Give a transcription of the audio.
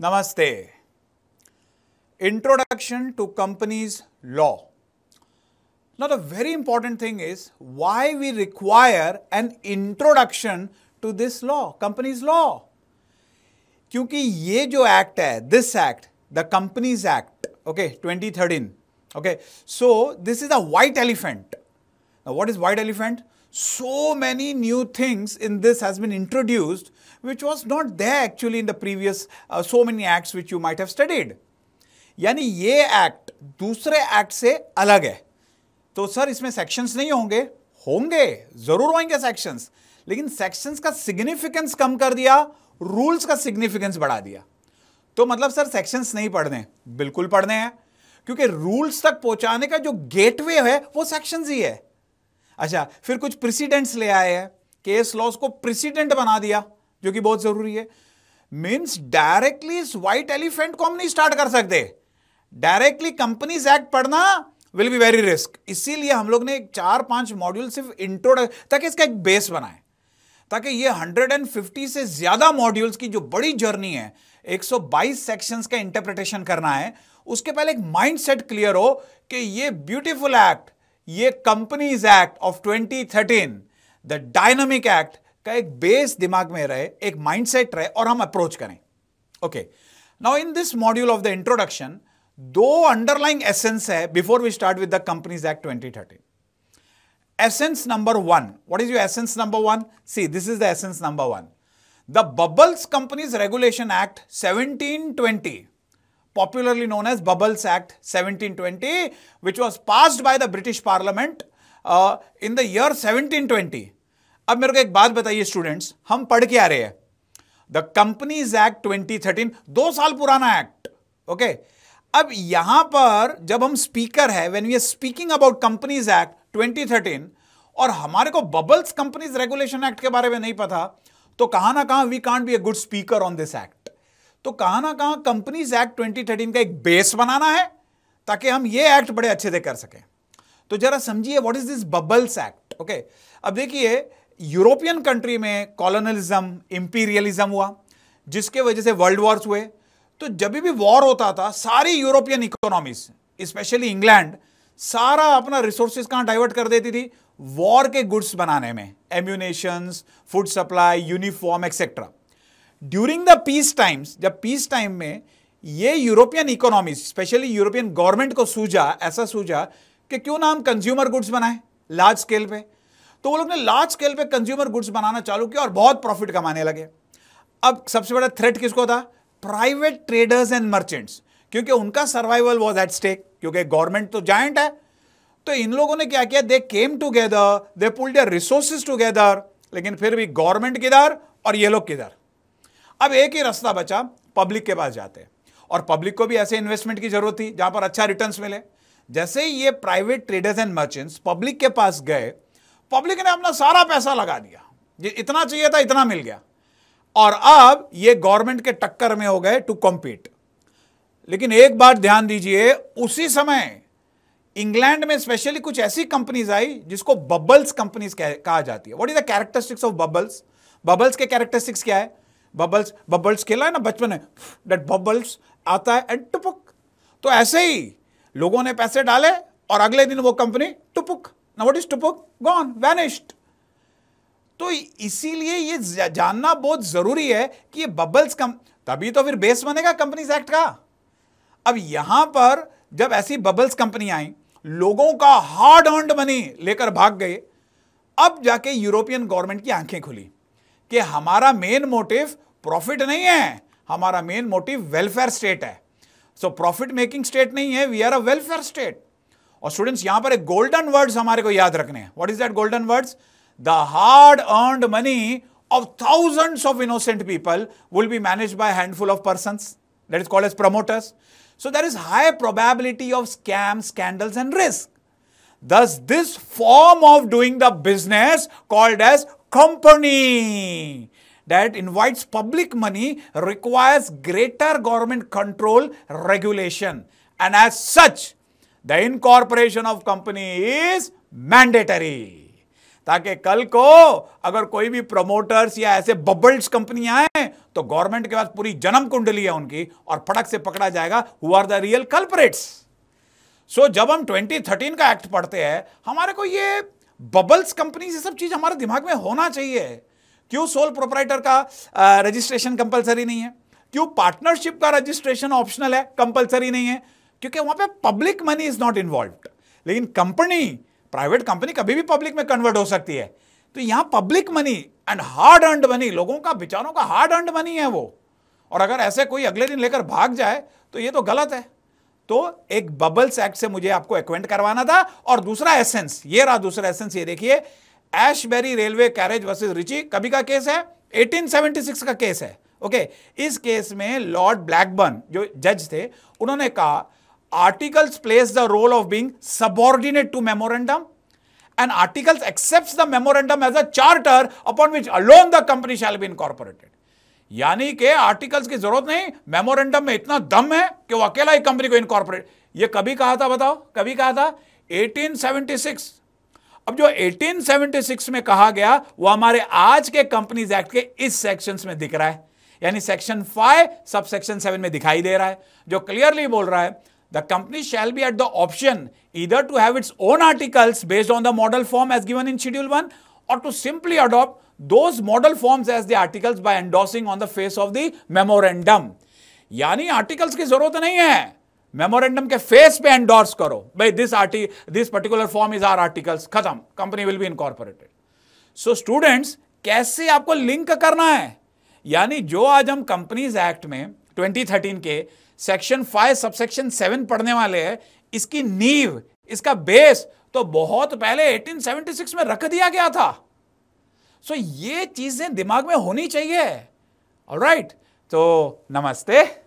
नमस्ते introduction to companies law not a very important thing is why we require an introduction to this law companies law क्योंकि ये जो act है this act the companies act okay twenty thirteen okay so this is a white elephant what is white elephant so many new things in this has been introduced which was not there actually in the previous uh, so many acts which you might have studied यानी ये act दूसरे act से अलग है तो sir इसमें sections नहीं होंगे होंगे जरूर होंगे सेक्शंस लेकिन सेक्शंस का सिग्निफिकेंस कम कर दिया रूल्स का सिग्निफिकेंस बढ़ा दिया तो मतलब सर सेक्शंस नहीं पढ़ने बिल्कुल पढ़ने हैं क्योंकि रूल्स तक पहुंचाने का जो गेटवे है वो सेक्शंस ही है अच्छा फिर कुछ प्रेसिडेंट्स ले आए हैं केस लॉस को प्रेसिडेंट बना दिया जो कि बहुत जरूरी है मीन्स डायरेक्टली इस व्हाइट एलिफेंट को हम नहीं स्टार्ट कर सकते डायरेक्टली कंपनीज एक्ट पढ़ना विल बी वेरी रिस्क इसीलिए हम लोग ने चार पांच मॉड्यूल सिर्फ इंट्रोडक्ट ताकि इसका एक बेस बनाए ताकि ये 150 से ज्यादा मॉड्यूल्स की जो बड़ी जर्नी है 122 सेक्शंस का इंटरप्रिटेशन करना है उसके पहले एक माइंडसेट क्लियर हो कि ये ब्यूटीफुल एक्ट ये companies act of 2013 the dynamic act का एक बेस दिमाग में रहे एक माइंडसेट रहे और हम अप्रोच करें okay now in this module of the introduction दो अंडरलाइंग एसेंस है before we start with the companies act 2013 essence number one what is your essence number one see this is the essence number one the bubbles companies regulation act twenty popularly known as Bubbles Act 1720, which was passed by the British Parliament uh, in the year 1720. अब मेरे को एक बात बताइए students हम पढ़ के आ रहे हैं द कंपनीज एक्ट 2013 दो साल पुराना एक्ट ओके okay? अब यहां पर जब हम स्पीकर है when we are speaking about companies act 2013 और हमारे को बबल्स कंपनीज रेगुलेशन एक्ट के बारे में नहीं पता तो कहां ना कहां we can't be a good speaker on this act तो कहां ना कहां कंपनीज एक्ट 2013 का एक बेस बनाना है ताकि हम ये एक्ट बड़े अच्छे से कर सकें तो जरा समझिए what is this bubbles act okay अब देखिए यूरोपियन कंट्री में कॉलोनलिज्म इंपीरियलिज्म हुआ जिसके वजह से वर्ल्ड वॉर्स हुए तो जब भी वॉर होता था सारी यूरोपियन इकोनॉमीज स्पेशली इंग्लैंड सारा अपना रिसोर्सेज कहां डाइवर्ट कर देती थी वॉर के गुड्स बनाने में ammunition food supply uniform etcetera during the peace times जब पीस टाइम में ये European economy specially European government को सूझा ऐसा सूझा कि क्यों ना हम कंज्यूमर गुड्स बनाए लार्ज स्केल पे तो वो लोग ने लार्ज स्केल पे कंज्यूमर गुड्स बनाना चालू किया और बहुत प्रॉफिट कमाने लगे अब सबसे बड़ा थ्रेट किसको था प्राइवेट ट्रेडर्स एंड मर्चेंट्स क्योंकि उनका सर्वाइवल वॉज एट स्टेक क्योंकि गवर्नमेंट तो जॉइंट है तो इन लोगों ने क्या किया they came together they pulled resources together लेकिन फिर भी गवर्नमेंट किधर और ये लोग किधर अब एक ही रास्ता बचा पब्लिक के पास जाते हैं और पब्लिक को भी ऐसे इन्वेस्टमेंट की जरूरत थी जहां पर अच्छा रिटर्न मिले जैसे ही ये private traders and merchants public के पास गए पब्लिक ने अपना सारा पैसा लगा दिया इतना चाहिए था इतना मिल गया और अब ये गवर्नमेंट के टक्कर में हो गए टू कॉम्पीट लेकिन एक बात ध्यान दीजिए उसी समय इंग्लैंड में स्पेशली कुछ ऐसी कंपनीज आई जिसको बबल्स कंपनीज कहा जाती है what is the characteristics of bubbles bubbles के कैरेक्टरिस्टिक्स क्या है बबल्स बबल्स खेला है ना बचपन में डेट बबल्स आता है एंड टुपुक तो ऐसे ही लोगों ने पैसे डाले और अगले दिन वो कंपनी टुपुक ना वट इज टुपुक गॉन वैनिस्ड तो इसीलिए ये जानना बहुत जरूरी है कि ये बबल्स कम तभी तो फिर बेस बनेगा कंपनीज एक्ट का अब यहां पर जब ऐसी बबल्स कंपनी आई लोगों का हार्ड अर्नड मनी लेकर भाग गए अब जाके यूरोपियन गवर्नमेंट की आंखें खुली कि हमारा मेन मोटिव प्रॉफिट नहीं है हमारा मेन मोटिव वेलफेयर स्टेट है सो प्रॉफिट मेकिंग स्टेट नहीं है we are a welfare state और स्टूडेंट्स यहां पर एक गोल्डन वर्ड्स हमारे को याद रखने हैं what is that golden words the hard earn money of thousand of innocent people will be manage by handful of person that is called as promoters so there is high probability of scam scandals and risk thus this form of doing the business called as company that invites public money requires greater government control regulation. And as such, the incorporation of company is mandatory. ताकि कल को अगर कोई भी promoters या ऐसे bubbles company आए तो गवर्नमेंट के पास पूरी जन्म कुंडली है उनकी और फटक से पकड़ा जाएगा who are the real culprits सो जब हम 2013 का एक्ट पढ़ते हैं हमारे को ये बबल्स कंपनी ये सब चीज हमारे दिमाग में होना चाहिए क्यों सोल प्रोपराइटर का रजिस्ट्रेशन कंपलसरी नहीं है क्यों पार्टनरशिप का रजिस्ट्रेशन ऑप्शनल है कंपलसरी नहीं है क्योंकि वहां पे public money is not involve लेकिन कंपनी प्राइवेट कंपनी कभी भी पब्लिक में कन्वर्ट हो सकती है तो यहां public money and hard earned money लोगों का बिचारों का हार्ड अर्ड मनी है वो और अगर ऐसे कोई अगले दिन लेकर भाग जाए तो ये तो गलत है तो एक बबल्स एक्ट से मुझे आपको एक्वेंट करवाना था और दूसरा एसेंस ये रहा दूसरा एसेंस ये देखिए Ashbury railway carriage versus Riche कभी का केस है 1876 का केस है ओके इस केस में लॉर्ड ब्लैकबर्न जो जज थे उन्होंने कहा articles place the role of being subordinate to memorandum and articles accepts the memorandum as a charter upon which alone the company shall be incorporated यानी कि आर्टिकल्स की जरूरत नहीं मेमोरेंडम में इतना दम है कि वो अकेला ही कंपनी को इनकॉर्पोरेट ये कभी कहा था बताओ कभी कहा था 1876 अब जो 1876 में कहा गया वो हमारे आज के कंपनीज एक्ट के इस सेक्शन में दिख रहा है यानी section five sub section seven में दिखाई दे रहा है जो क्लियरली बोल रहा है the company shall be at the option either to have its own articles based on the model form as given in schedule one और to simply adopt those model form as the articles by endorsing on the face of the memorandum यानी articles की जरूरत नहीं है memorandum के face पे endorse करो भाई दिस आर्टी this particular form is are articles खत्म company will be incorporated so students कैसे आपको लिंक करना है यानी जो आज हम कंपनीज एक्ट में 2013 के सेक्शन 5 सबसेक्शन 7 पढ़ने वाले हैं इसकी नींव इसका बेस तो बहुत पहले 1876 में रख दिया गया था सो so, ये चीजें दिमाग में होनी चाहिए राइट right, तो नमस्ते